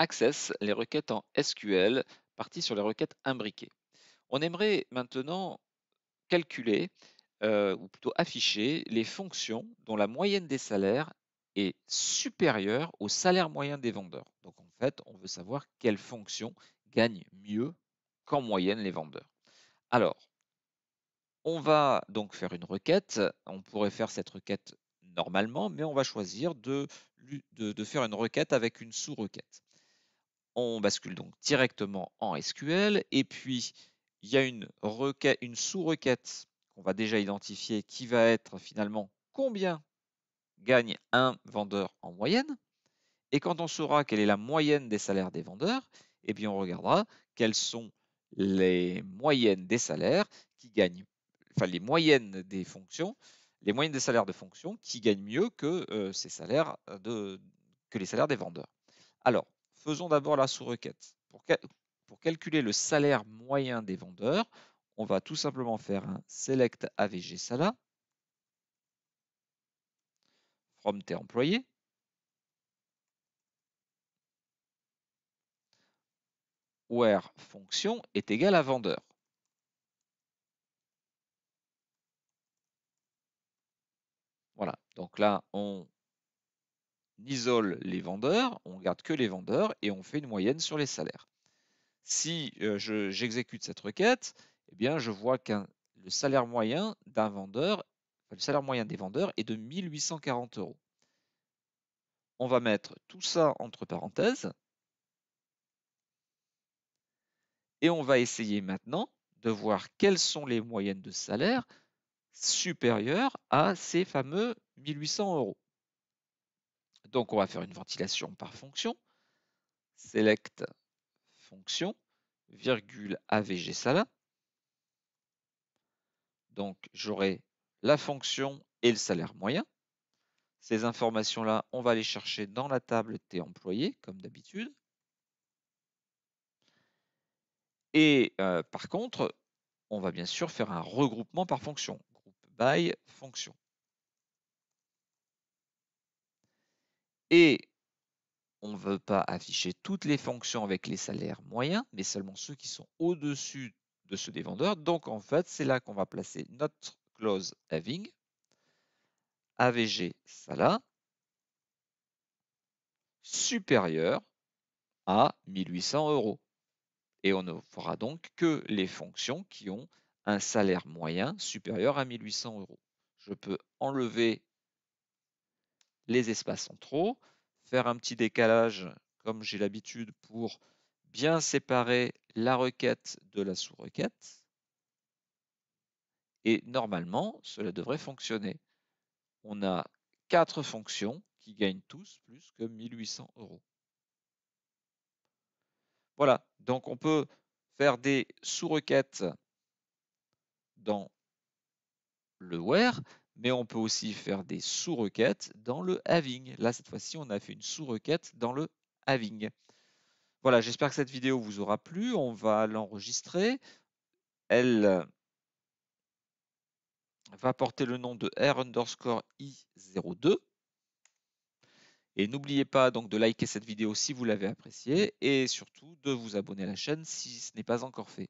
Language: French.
Access les requêtes en SQL, partie sur les requêtes imbriquées. On aimerait maintenant calculer, euh, ou plutôt afficher, les fonctions dont la moyenne des salaires est supérieure au salaire moyen des vendeurs. Donc en fait, on veut savoir quelles fonctions gagnent mieux qu'en moyenne les vendeurs. Alors, on va donc faire une requête. On pourrait faire cette requête normalement, mais on va choisir de faire une requête avec une sous-requête on bascule donc directement en SQL. Et puis, il y a une, sous-requête qu'on va déjà identifier qui va être finalement combien gagne un vendeur en moyenne. Et quand on saura quelle est la moyenne des salaires des vendeurs, eh bien on regardera quelles sont les moyennes des salaires qui gagnent, enfin les moyennes des fonctions, les moyennes des salaires de fonctions qui gagnent mieux que, euh, ces salaires de, que les salaires des vendeurs. Alors, Faisons d'abord la sous-requête. Pour, calculer le salaire moyen des vendeurs, on va tout simplement faire un select AVG Sala from tes where fonction est égal à vendeur. Voilà, donc là, on isole les vendeurs, on garde que les vendeurs et on fait une moyenne sur les salaires. Si euh, j'exécute cette requête, eh bien, je vois que le salaire moyen d'un vendeur, le salaire moyen des vendeurs est de 1840 euros. On va mettre tout ça entre parenthèses et on va essayer maintenant de voir quelles sont les moyennes de salaire supérieures à ces fameux 1800 euros. Donc, on va faire une ventilation par fonction. Select fonction, virgule AVG Salin. Donc, j'aurai la fonction et le salaire moyen. Ces informations-là, on va les chercher dans la table T employé, comme d'habitude. Et euh, par contre, on va bien sûr faire un regroupement par fonction. Group by fonction. Et on ne veut pas afficher toutes les fonctions avec les salaires moyens, mais seulement ceux qui sont au-dessus de ceux des vendeurs. Donc en fait, c'est là qu'on va placer notre clause having, AVG salaire supérieur à 1800 euros. Et on ne fera donc que les fonctions qui ont un salaire moyen supérieur à 1800 euros. Je peux enlever les espaces centraux, faire un petit décalage comme j'ai l'habitude pour bien séparer la requête de la sous-requête. Et normalement, cela devrait fonctionner. On a quatre fonctions qui gagnent tous plus que 1800 euros. Voilà, donc on peut faire des sous-requêtes dans le where, mais on peut aussi faire des sous-requêtes dans le having. Là, cette fois-ci, on a fait une sous-requête dans le having. Voilà, j'espère que cette vidéo vous aura plu. On va l'enregistrer. Elle euh, va porter le nom de R underscore I02. Et n'oubliez pas donc de liker cette vidéo si vous l'avez appréciée et surtout de vous abonner à la chaîne si ce n'est pas encore fait.